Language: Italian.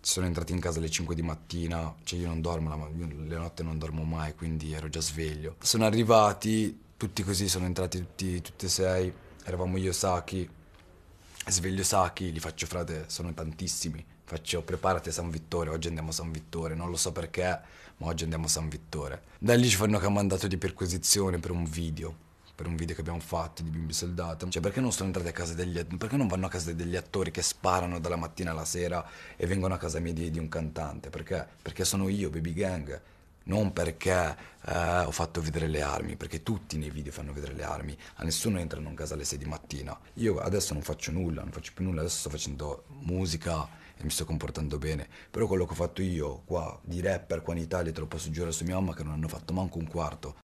sono entrati in casa alle 5 di mattina, cioè io non dormo, ma le notte non dormo mai, quindi ero già sveglio. Sono arrivati, tutti così, sono entrati tutti, tutti e sei, eravamo io Saki, sveglio Saki, li faccio frate, sono tantissimi, faccio preparate San Vittore, oggi andiamo a San Vittore, non lo so perché, ma oggi andiamo a San Vittore. Da lì ci fanno che ha mandato di perquisizione per un video per un video che abbiamo fatto di bimbi Soldato. Cioè, perché non sono entrati a casa degli attori? Perché non vanno a casa degli attori che sparano dalla mattina alla sera e vengono a casa mia di, di un cantante? Perché? Perché sono io, Baby Gang. Non perché eh, ho fatto vedere le armi, perché tutti nei video fanno vedere le armi, a nessuno entrano in casa alle 6 di mattina. Io adesso non faccio nulla, non faccio più nulla, adesso sto facendo musica, e mi sto comportando bene. Però quello che ho fatto io qua di rapper qua in Italia, te lo posso giurare su mia mamma, che non hanno fatto manco un quarto.